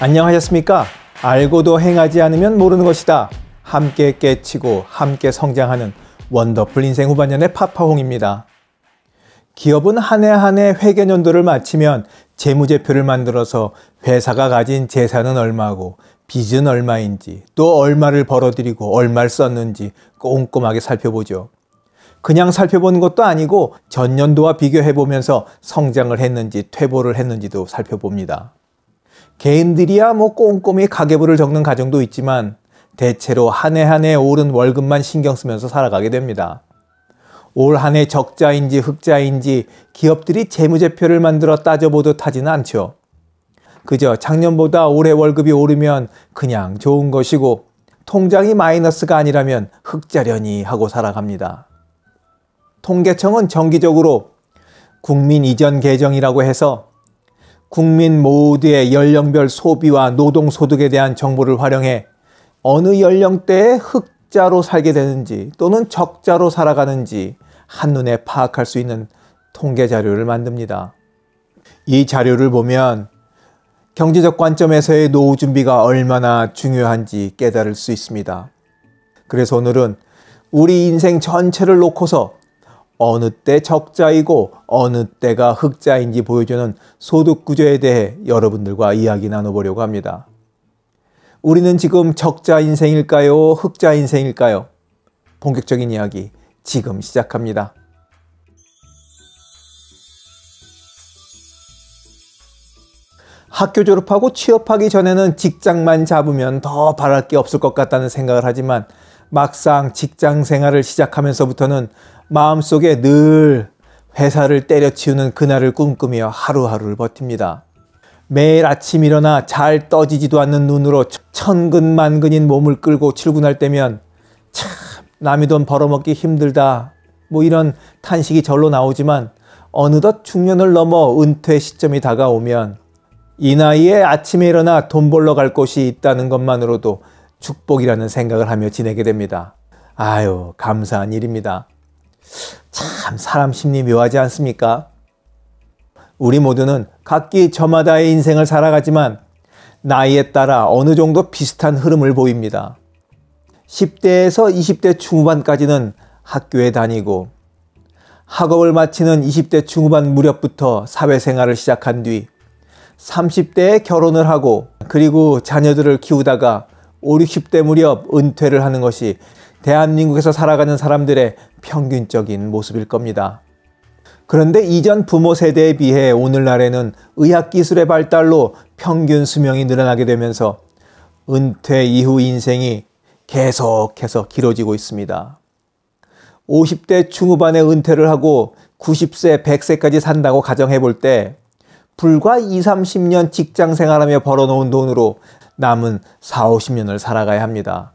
안녕하셨습니까? 알고도 행하지 않으면 모르는 것이다. 함께 깨치고 함께 성장하는 원더풀 인생 후반년의 파파홍입니다. 기업은 한 해 한 해회계년도를 마치면 재무제표를 만들어서 회사가 가진 재산은 얼마고 빚은 얼마인지 또 얼마를 벌어들이고 얼마를 썼는지 꼼꼼하게 살펴보죠. 그냥 살펴보는 것도 아니고 전년도와 비교해 보면서 성장을 했는지 퇴보를 했는지도 살펴봅니다. 개인들이야 뭐 꼼꼼히 가계부를 적는 가정도 있지만 대체로 한 해 한 해 오른 월급만 신경 쓰면서 살아가게 됩니다. 올 한 해 적자인지 흑자인지 기업들이 재무제표를 만들어 따져보듯 하지는 않죠. 그저 작년보다 올해 월급이 오르면 그냥 좋은 것이고 통장이 마이너스가 아니라면 흑자련이 하고 살아갑니다. 통계청은 정기적으로 국민 이전 계정이라고 해서 국민 모두의 연령별 소비와 노동소득에 대한 정보를 활용해 어느 연령대에 흑자로 살게 되는지 또는 적자로 살아가는지 한눈에 파악할 수 있는 통계 자료를 만듭니다. 이 자료를 보면 경제적 관점에서의 노후 준비가 얼마나 중요한지 깨달을 수 있습니다. 그래서 오늘은 우리 인생 전체를 놓고서 어느 때 적자이고 어느 때가 흑자인지 보여주는 소득구조에 대해 여러분들과 이야기 나눠보려고 합니다. 우리는 지금 적자 인생일까요? 흑자 인생일까요? 본격적인 이야기 지금 시작합니다. 학교 졸업하고 취업하기 전에는 직장만 잡으면 더 바랄 게 없을 것 같다는 생각을 하지만 막상 직장 생활을 시작하면서부터는 마음속에 늘 회사를 때려치우는 그날을 꿈꾸며 하루하루를 버팁니다. 매일 아침 일어나 잘 떠지지도 않는 눈으로 천근만근인 몸을 끌고 출근할 때면 참 남이 돈 벌어먹기 힘들다 뭐 이런 탄식이 절로 나오지만 어느덧 중년을 넘어 은퇴 시점이 다가오면 이 나이에 아침에 일어나 돈 벌러 갈 곳이 있다는 것만으로도 축복이라는 생각을 하며 지내게 됩니다. 아유 감사한 일입니다. 참 사람 심리 묘하지 않습니까? 우리 모두는 각기 저마다의 인생을 살아가지만 나이에 따라 어느 정도 비슷한 흐름을 보입니다. 10대에서 20대 중후반까지는 학교에 다니고 학업을 마치는 20대 중후반 무렵부터 사회생활을 시작한 뒤 30대에 결혼을 하고 그리고 자녀들을 키우다가 5, 60대 무렵 은퇴를 하는 것이 대한민국에서 살아가는 사람들의 평균적인 모습일 겁니다. 그런데 이전 부모 세대에 비해 오늘날에는 의학기술의 발달로 평균 수명이 늘어나게 되면서 은퇴 이후 인생이 계속해서 길어지고 있습니다. 50대 중후반에 은퇴를 하고 90세, 100세까지 산다고 가정해 볼 때 불과 20, 30년 직장 생활하며 벌어놓은 돈으로 남은 40, 50년을 살아가야 합니다.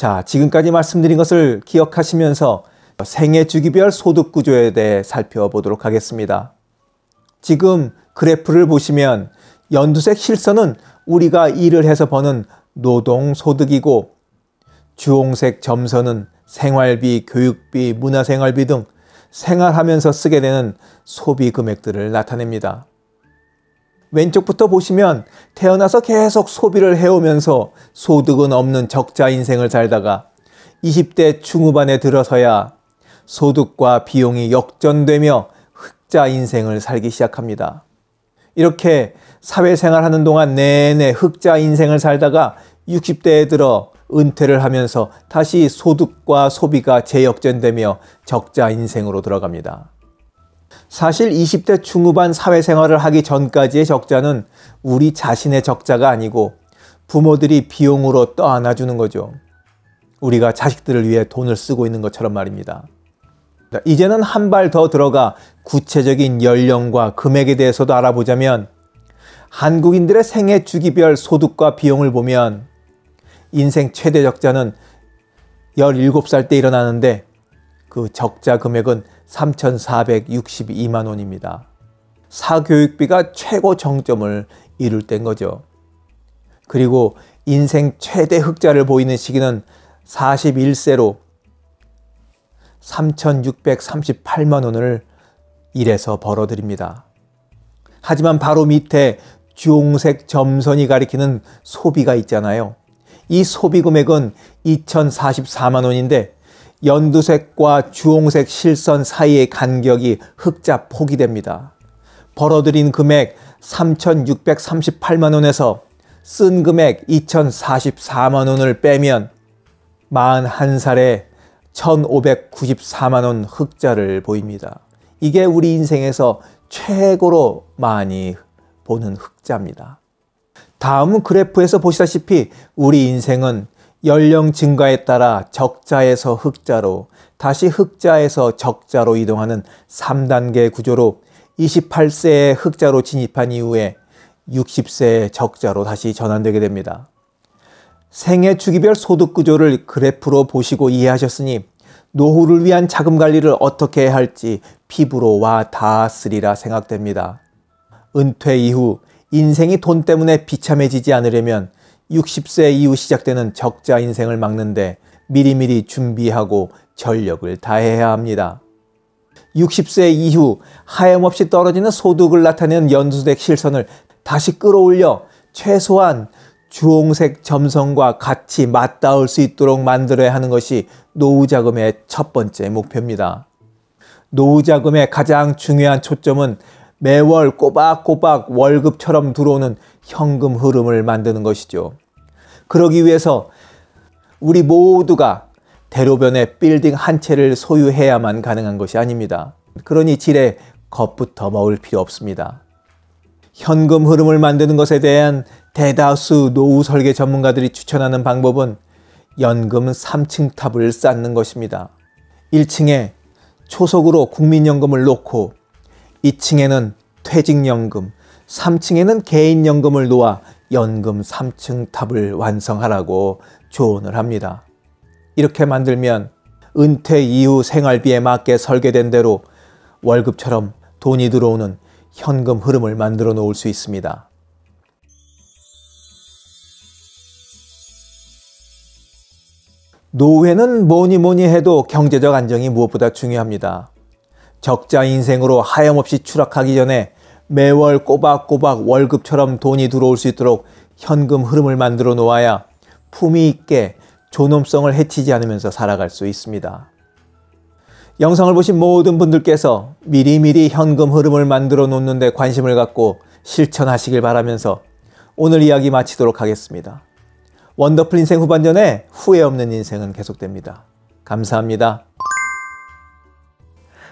자, 지금까지 말씀드린 것을 기억하시면서 생애 주기별 소득 구조에 대해 살펴보도록 하겠습니다. 지금 그래프를 보시면 연두색 실선은 우리가 일을 해서 버는 노동 소득이고 주홍색 점선은 생활비, 교육비, 문화생활비 등 생활하면서 쓰게 되는 소비 금액들을 나타냅니다. 왼쪽부터 보시면 태어나서 계속 소비를 해오면서 소득은 없는 적자 인생을 살다가 20대 중후반에 들어서야 소득과 비용이 역전되며 흑자 인생을 살기 시작합니다. 이렇게 사회생활 하는 동안 내내 흑자 인생을 살다가 60대에 들어 은퇴를 하면서 다시 소득과 소비가 재역전되며 적자 인생으로 들어갑니다. 사실 20대 중후반 사회생활을 하기 전까지의 적자는 우리 자신의 적자가 아니고 부모들이 비용으로 떠안아주는 거죠. 우리가 자식들을 위해 돈을 쓰고 있는 것처럼 말입니다. 이제는 한 발 더 들어가 구체적인 연령과 금액에 대해서도 알아보자면 한국인들의 생애 주기별 소득과 비용을 보면 인생 최대 적자는 17살 때 일어나는데 그 적자 금액은 3,462만 원입니다. 사교육비가 최고 정점을 이룰 땐 거죠. 그리고 인생 최대 흑자를 보이는 시기는 41세로 3,638만 원을 일해서 벌어들입니다. 하지만 바로 밑에 주홍색 점선이 가리키는 소비가 있잖아요. 이 소비 금액은 2,044만 원인데 연두색과 주홍색 실선 사이의 간격이 흑자 폭이 됩니다. 벌어들인 금액 3,638만 원에서 쓴 금액 2,044만 원을 빼면 41살에 1,594만 원 흑자를 보입니다. 이게 우리 인생에서 최고로 많이 보는 흑자입니다. 다음 그래프에서 보시다시피 우리 인생은 연령 증가에 따라 적자에서 흑자로 다시 흑자에서 적자로 이동하는 3단계 구조로 28세에 흑자로 진입한 이후에 60세에 적자로 다시 전환되게 됩니다. 생애 주기별 소득 구조를 그래프로 보시고 이해하셨으니 노후를 위한 자금 관리를 어떻게 해야 할지 피부로 와 닿았으리라 생각됩니다. 은퇴 이후 인생이 돈 때문에 비참해지지 않으려면 60세 이후 시작되는 적자 인생을 막는데 미리미리 준비하고 전력을 다해야 합니다. 60세 이후 하염없이 떨어지는 소득을 나타내는 연수색 실선을 다시 끌어올려 최소한 주홍색 점선과 같이 맞닿을 수 있도록 만들어야 하는 것이 노후자금의 첫 번째 목표입니다. 노후자금의 가장 중요한 초점은 매월 꼬박꼬박 월급처럼 들어오는 현금 흐름을 만드는 것이죠. 그러기 위해서 우리 모두가 대로변에 빌딩 한 채를 소유해야만 가능한 것이 아닙니다. 그러니 질에 겁부터 먹을 필요 없습니다. 현금 흐름을 만드는 것에 대한 대다수 노후 설계 전문가들이 추천하는 방법은 연금 3층 탑을 쌓는 것입니다. 1층에 초속으로 국민연금을 놓고 2층에는 퇴직연금, 3층에는 개인연금을 놓아 연금 3층 탑을 완성하라고 조언을 합니다. 이렇게 만들면 은퇴 이후 생활비에 맞게 설계된 대로 월급처럼 돈이 들어오는 현금 흐름을 만들어 놓을 수 있습니다. 노후에는 뭐니 뭐니 해도 경제적 안정이 무엇보다 중요합니다. 적자 인생으로 하염없이 추락하기 전에 매월 꼬박꼬박 월급처럼 돈이 들어올 수 있도록 현금 흐름을 만들어 놓아야 품위 있게 존엄성을 해치지 않으면서 살아갈 수 있습니다. 영상을 보신 모든 분들께서 미리미리 현금 흐름을 만들어 놓는데 관심을 갖고 실천하시길 바라면서 오늘 이야기 마치도록 하겠습니다. 원더풀 인생 후반전에 후회 없는 인생은 계속됩니다. 감사합니다.